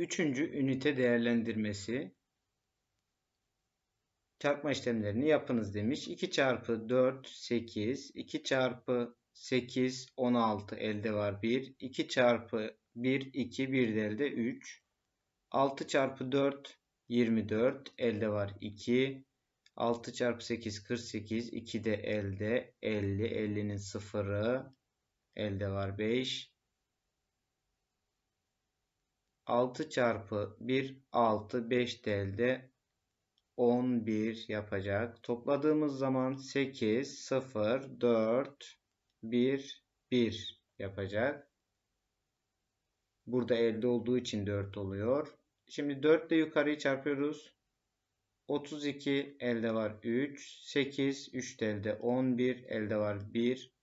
Üçüncü ünite değerlendirmesi çarpma işlemlerini yapınız demiş. 2 çarpı 4 8 2 çarpı 8 16 elde var 1 2 çarpı 1 2 1 de elde 3 6 çarpı 4 24 elde var 2 6 çarpı 8 48 2 de elde 50 50'nin sıfırı elde var 5 6 çarpı 1 6 5 de elde 11 yapacak. Topladığımız zaman 8 0 4 1 1 yapacak. Burada elde olduğu için 4 oluyor. Şimdi 4 ile yukarıyı çarpıyoruz. 32 elde var 3, 8 3 elde 11 elde var 1,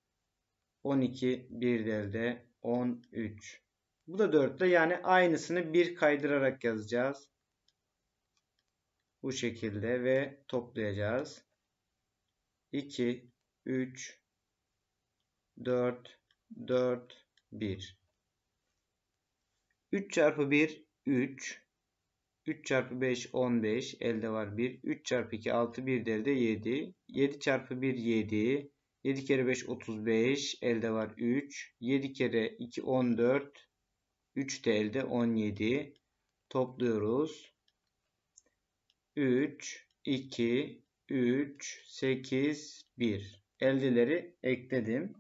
12 1 elde 13. Bu da 4'te yani aynısını 1 kaydırarak yazacağız. Bu şekilde ve toplayacağız. 2, 3, 4, 4, 1. 3 çarpı 1, 3. 3 çarpı 5 15 elde var 1. 3 çarpı 2 6 1 de elde 7. 7 çarpı 1 7. 7 kere 5 35 elde var 3. 7 kere 2 14 3 de elde 17 topluyoruz. 3, 2, 3, 8, 1. Eldileri ekledim.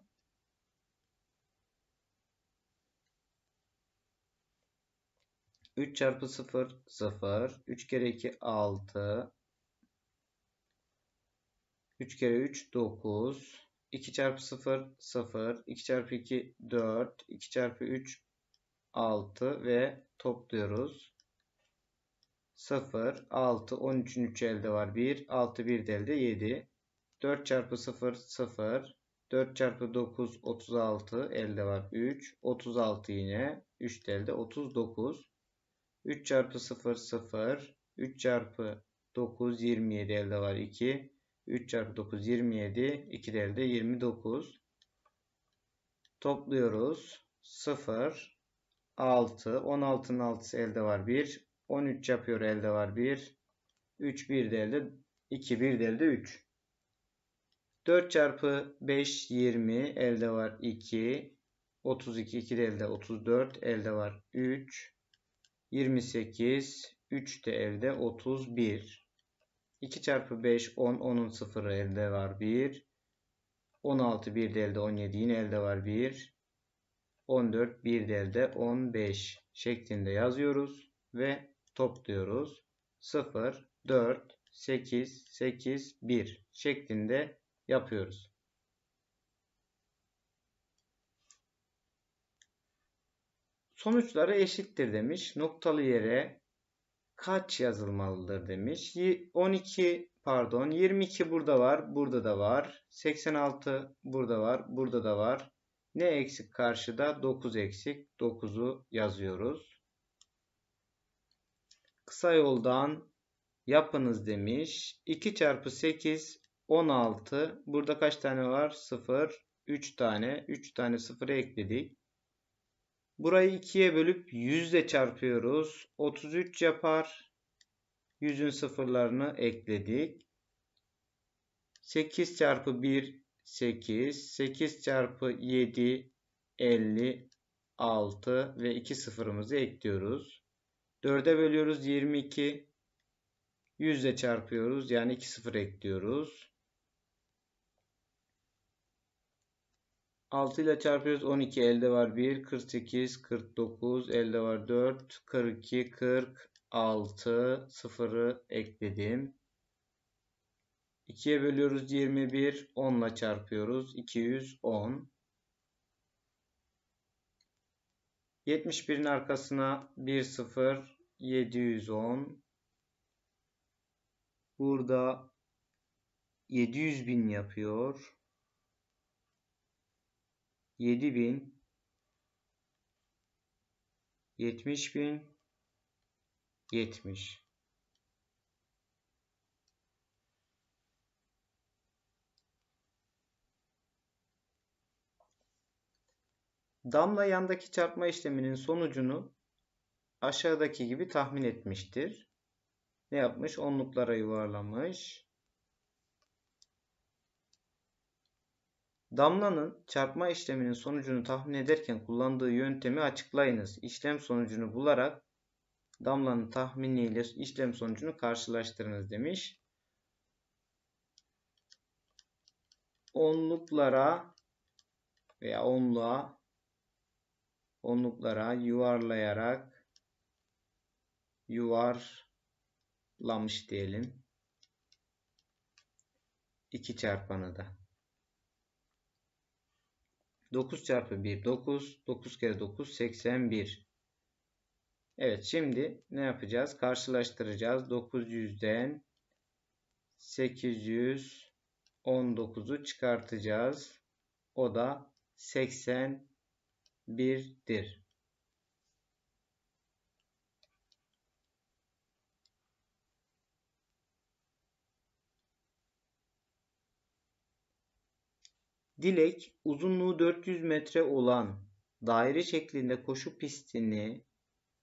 Üç çarpı sıfır sıfır. Üç kere iki altı. Üç kere üç dokuz. 2 çarpı 0 0 2 çarpı 2 4 2 çarpı 3 6 ve topluyoruz. 0, 6, 13'ün 3 elde var. 1, 6, 1 de elde 7. 4 çarpı 0, 0. 4 çarpı 9, 36 elde var. 3, 36 yine. 3 de elde 39. 3 çarpı 0, 0. 3 çarpı 9, 27 elde var. 2. 3 çarpı 9, 27. 2 de elde 29. Topluyoruz. 0, 6. 16'nın 6'sı elde var 1. 13 yapıyor elde var 1. 3 1 de elde 2 1 de elde 3. 4 çarpı 5 20 elde var 2. 32 2 de elde 34 elde var 3. 28 3 de elde 31. 2 çarpı 5 10 10'un sıfırı elde var 1. 16 1 de elde 17 yine elde var 1. 14 bir elde 15 şeklinde yazıyoruz ve topluyoruz. 0, 4, 8, 8, 1 şeklinde yapıyoruz. Sonuçları eşittir demiş. Noktalı yere kaç yazılmalıdır demiş. 12 pardon 22 burada var, burada da var. 86 burada var, burada da var. Ne eksik karşıda? 9 eksik. 9'u yazıyoruz. Kısa yoldan yapınız demiş. 2 çarpı 8 16. Burada kaç tane var? 0. 3 tane. 3 tane 0'a ekledik. Burayı 2'ye bölüp 100 ile çarpıyoruz. 33 yapar. 100'ün sıfırlarını ekledik. 8 çarpı 1 8. 8 çarpı 7 56 ve 2 sıfırımızı ekliyoruz. 4'e bölüyoruz 22. 100 ile çarpıyoruz. Yani 2 sıfır ekliyoruz. 6 ile çarpıyoruz. 12 elde var 1. 48, 49 elde var 4. 42, 46 sıfırı ekledim. 2'ye bölüyoruz 21. 10 ile çarpıyoruz. 210. 71'in arkasına 1 0 710. Burada 700 bin yapıyor. 7 bin. 70 bin. 70. Damla yandaki çarpma işleminin sonucunu aşağıdaki gibi tahmin etmiştir. Ne yapmış? Onluklara yuvarlamış. Damlanın çarpma işleminin sonucunu tahmin ederken kullandığı yöntemi açıklayınız. İşlem sonucunu bularak damlanın tahminiyle işlem sonucunu karşılaştırınız demiş. Onluklara veya onluğa onluklara yuvarlayarak yuvarlamış diyelim. 2 çarpanı da. 9 çarpı 1 9. 9 kere 9 81. Evet şimdi ne yapacağız? Karşılaştıracağız. 900'den 819'u çıkartacağız. O da 80 birdir. Dilek uzunluğu 400 metre olan daire şeklinde koşu pistini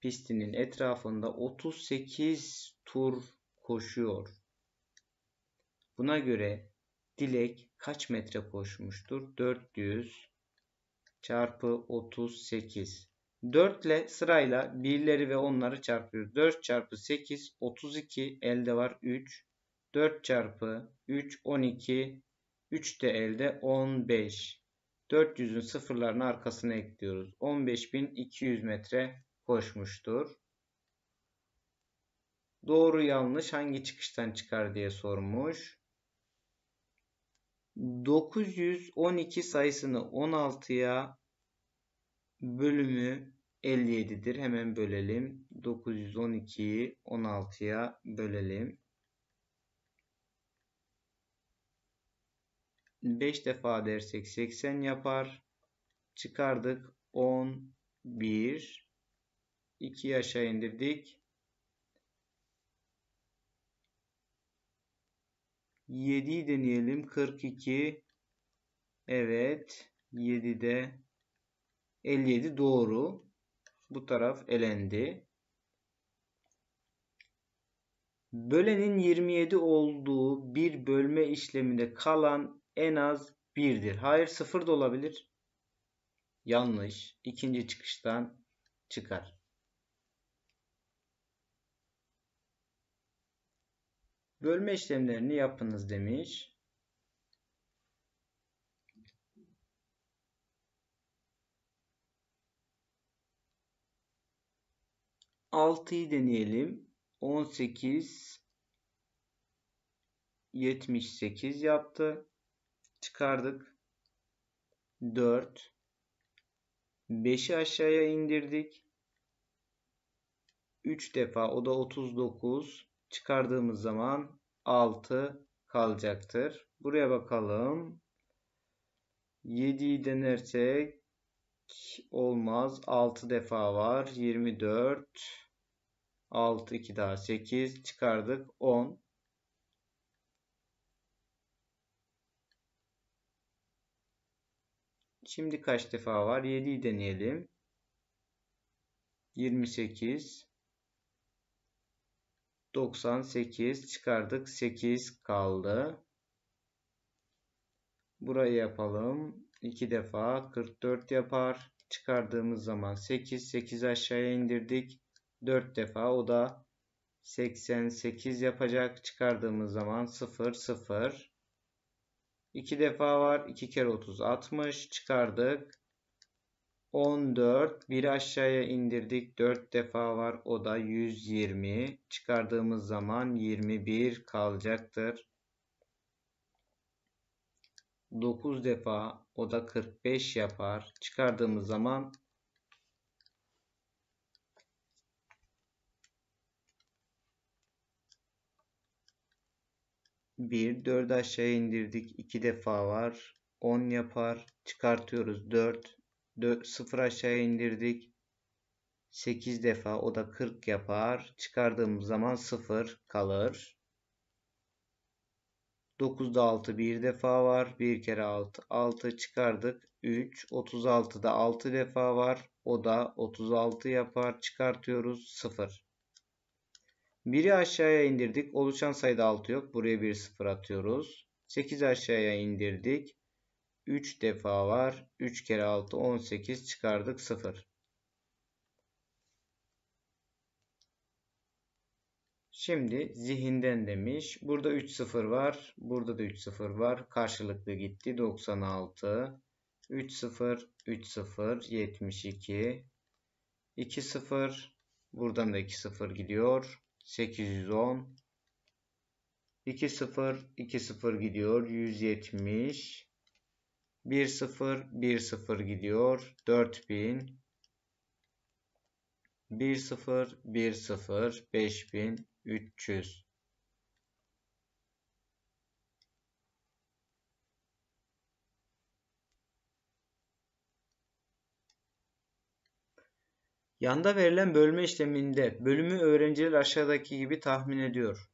pistinin etrafında 38 tur koşuyor. Buna göre Dilek kaç metre koşmuştur? 400 çarpı 38. 4 ile sırayla birleri ve onları çarpıyoruz. 4 çarpı 8 32 elde var 3. 4 çarpı 3 12 3 de elde 15. 400'ün sıfırların arkasına ekliyoruz. 15.200 metre koşmuştur. Doğru yanlış hangi çıkıştan çıkar diye sormuş. 912 sayısını 16'ya bölümü 57'dir. Hemen bölelim. 912'yi 16'ya bölelim. 5 defa dersek 80 yapar. Çıkardık. 11, 1, 2 aşağı indirdik. 7'yi deneyelim. 42 evet 7'de 57 doğru. Bu taraf elendi. Bölenin 27 olduğu bir bölme işleminde kalan en az 1'dir. Hayır 0 da olabilir. Yanlış. İkinci çıkıştan çıkar. Bölme işlemlerini yapınız demiş. Altıyı deneyelim. 18 78 yaptı. Çıkardık. 4 5'i aşağıya indirdik. 3 defa o da 39 çıkardığımız zaman 6 kalacaktır. Buraya bakalım. 7'yi denersek olmaz. 6 defa var. 24 6 2 daha 8 çıkardık 10 Şimdi kaç defa var? 7'yi deneyelim. 28 98 çıkardık 8 kaldı. Burayı yapalım. 2 defa 44 yapar. Çıkardığımız zaman 8 8 aşağıya indirdik. 4 defa o da 88 yapacak. Çıkardığımız zaman 0 0. 2 defa var. 2 kere 30 60 çıkardık. 14. Bir aşağıya indirdik. 4 defa var. O da 120. Çıkardığımız zaman 21 kalacaktır. 9 defa o da 45 yapar. Çıkardığımız zaman 1, 4 aşağı indirdik. 2 defa var. 10 yapar. Çıkartıyoruz 4. 0 aşağıya indirdik. 8 defa o da 40 yapar. Çıkardığımız zaman 0 kalır. 9'da 6 bir defa var. 1 kere 6. 6 çıkardık. 3. 36'da 6 defa var. O da 36 yapar. Çıkartıyoruz. 0. 1'i aşağıya indirdik. Oluşan sayıda 6 yok. Buraya bir 0 atıyoruz. 8 aşağıya indirdik. 3 defa var. 3 kere 6 18 çıkardık 0. Şimdi zihinden demiş. Burada 3 0 var. Burada da 3 0 var. Karşılıklı gitti. 96. 3 0 3 0 72. 2 0 buradan da 2 0 gidiyor. 810. 2 0 2 0 gidiyor. 170. 1 0 1 0 gidiyor. 4000 1 0 1 0 5300 Yanda verilen bölme işleminde bölümü öğrenciler aşağıdaki gibi tahmin ediyor.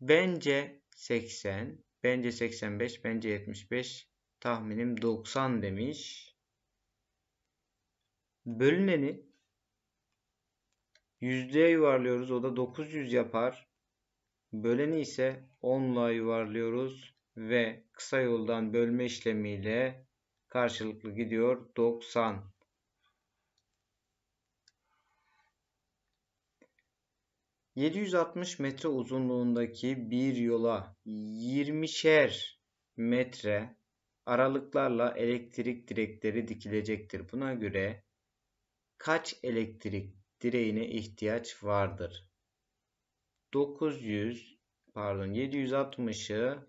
Bence 80, bence 85, bence 75, Tahminim 90 demiş. Bölüneni yüzdeye yuvarlıyoruz. O da 900 yapar. Böleni ise 10'la yuvarlıyoruz ve kısa yoldan bölme işlemiyle karşılıklı gidiyor 90. ...760 metre uzunluğundaki bir yola 20'şer metre aralıklarla elektrik direkleri dikilecektir. Buna göre kaç elektrik direğine ihtiyaç vardır? 900 pardon 760'ı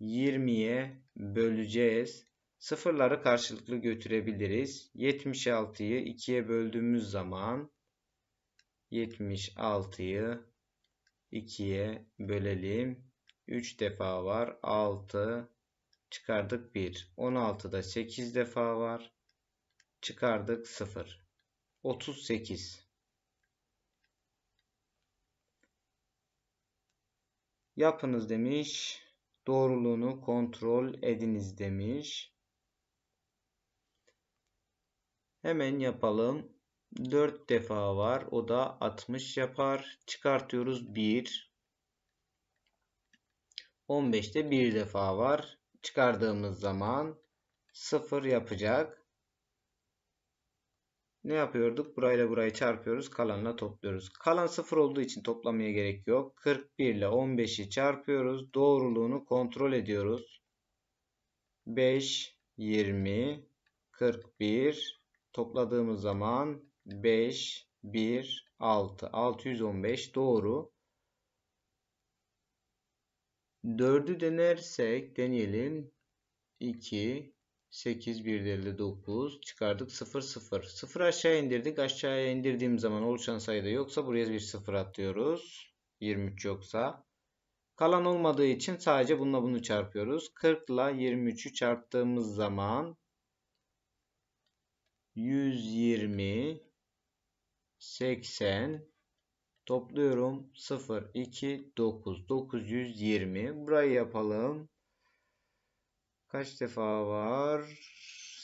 20'ye böleceğiz. Sıfırları karşılıklı götürebiliriz. 76'yı 2'ye böldüğümüz zaman 76'yı 2'ye bölelim. 3 defa var. 6 Çıkardık 1. 16'da 8 defa var. Çıkardık 0. 38. Yapınız demiş. Doğruluğunu kontrol ediniz demiş. Hemen yapalım. 4 defa var. O da 60 yapar. Çıkartıyoruz 1. 15'te 1 defa var çıkardığımız zaman 0 yapacak. Ne yapıyorduk? Burayla burayı çarpıyoruz. Kalanla topluyoruz. Kalan 0 olduğu için toplamaya gerek yok. 41 ile 15'i çarpıyoruz. Doğruluğunu kontrol ediyoruz. 5, 20, 41 topladığımız zaman 5, 1, 6, 615 doğru. 4'ü denersek deneyelim. 2, 8, 1, 59 çıkardık 0, 0. 0 aşağı indirdik. Aşağıya indirdiğim zaman oluşan sayıda yoksa buraya bir 0 atlıyoruz. 23 yoksa. Kalan olmadığı için sadece bununla bunu çarpıyoruz. 40 ile 23'ü çarptığımız zaman 120 80 Topluyorum 0, 2, 9, 920. Burayı yapalım. Kaç defa var?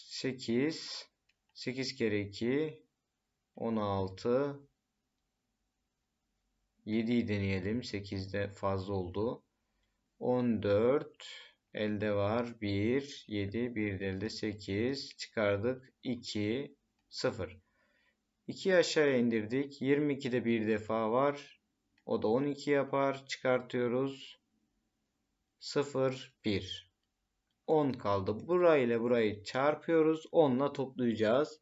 8. 8 kere 2. 16. 7'yi deneyelim. 8'de fazla oldu. 14 elde var 1 7 1 elde 8 çıkardık 2 0 2'yi aşağı indirdik. 22'de bir defa var. O da 12 yapar. Çıkartıyoruz. 0, 1. 10 kaldı. Burayla burayı çarpıyoruz. 10 ile toplayacağız.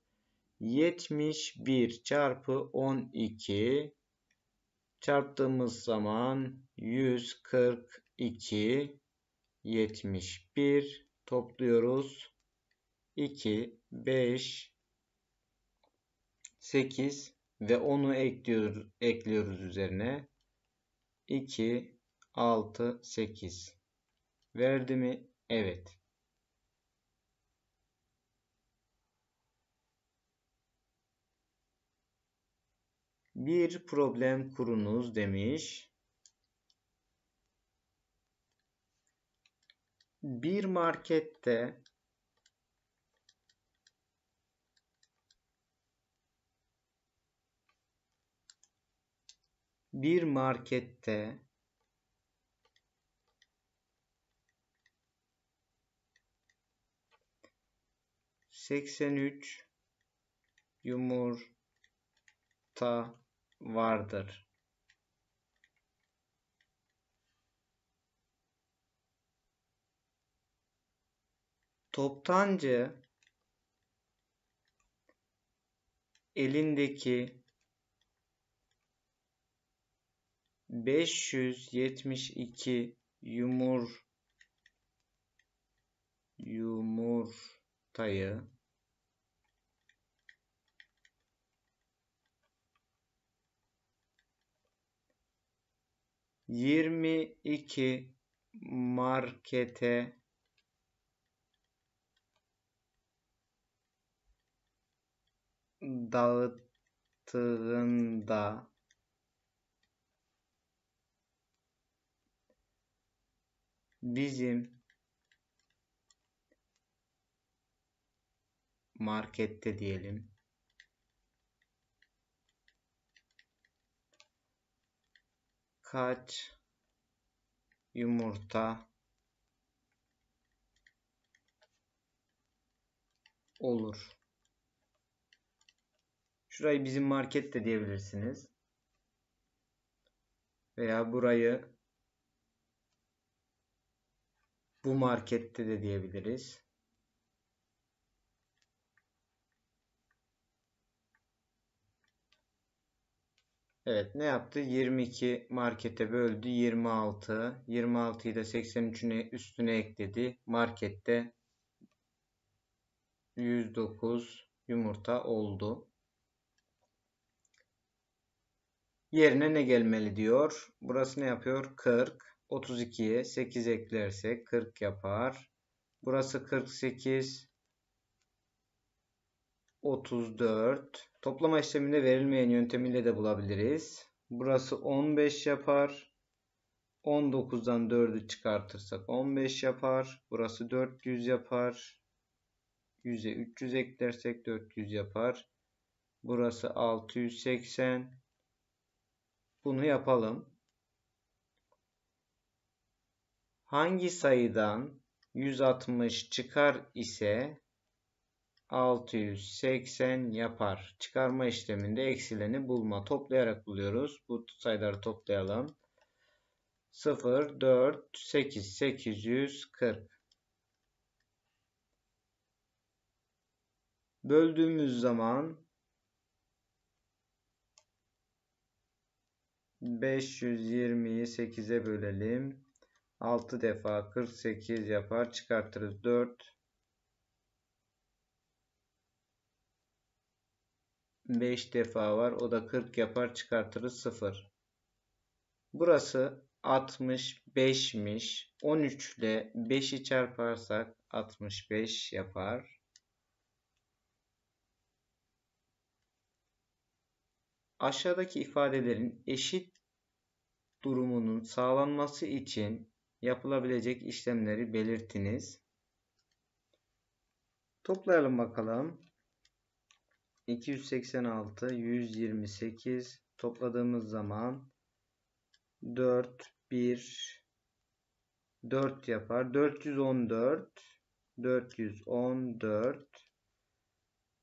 71 çarpı 12 çarptığımız zaman 142 71 topluyoruz. 2 5 8 ve 10'u ekliyoruz, ekliyoruz üzerine. 2, 6, 8. Verdi mi? Evet. Bir problem kurunuz demiş. Bir markette bir markette seksen üç yumurta vardır. Toptancı elindeki 572 yumur yumurtayı yirmi iki markete dağıttığında bizim markette diyelim kaç yumurta olur. Şurayı bizim market de diyebilirsiniz. Veya burayı bu markette de diyebiliriz. Evet ne yaptı? 22 markete böldü. 26. 26'yı da 83'ün üstüne ekledi. Markette 109 yumurta oldu. Yerine ne gelmeli diyor. Burası ne yapıyor? 40. 32'ye 8 eklersek 40 yapar. Burası 48. 34. Toplama işleminde verilmeyen yöntemiyle de bulabiliriz. Burası 15 yapar. 19'dan 4'ü çıkartırsak 15 yapar. Burası 400 yapar. 100'e 300 eklersek 400 yapar. Burası 680. Bunu yapalım. hangi sayıdan 160 çıkar ise 680 yapar. Çıkarma işleminde eksileni bulma. Toplayarak buluyoruz. Bu sayıları toplayalım. 0, 4, 8, 840. Böldüğümüz zaman 520'yi 8'e bölelim. 6 defa 48 yapar. Çıkartırız 4. 5 defa var. O da 40 yapar. Çıkartırız 0. Burası 65'miş. 13 ile 5'i çarparsak 65 yapar. Aşağıdaki ifadelerin eşit durumunun sağlanması için yapılabilecek işlemleri belirtiniz. Toplayalım bakalım. 286, 128 topladığımız zaman 4, 1, 4 yapar. 414, 414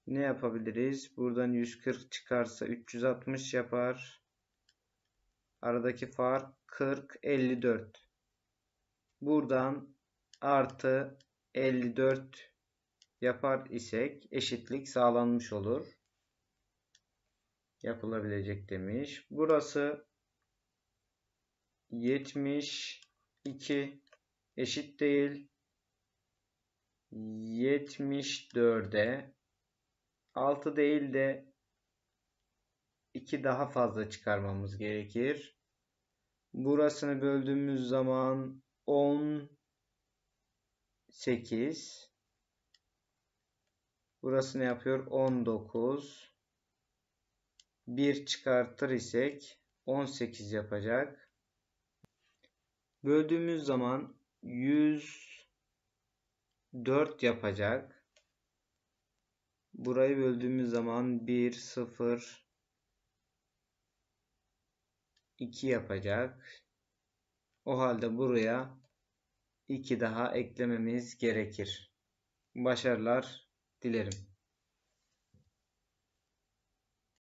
ne yapabiliriz? Buradan 140 çıkarsa 360 yapar. Aradaki fark 40, 54. Buradan artı 54 yapar isek eşitlik sağlanmış olur. Yapılabilecek demiş. Burası 72 eşit değil. 74'e 6 değil de 2 daha fazla çıkarmamız gerekir. Burasını böldüğümüz zaman 18. Burası ne yapıyor? 19. dokuz. Bir çıkartır isek 18 yapacak. Böldüğümüz zaman 104 yapacak. Burayı böldüğümüz zaman 1, 0, 2 yapacak. O halde buraya 2 daha eklememiz gerekir. Başarılar dilerim.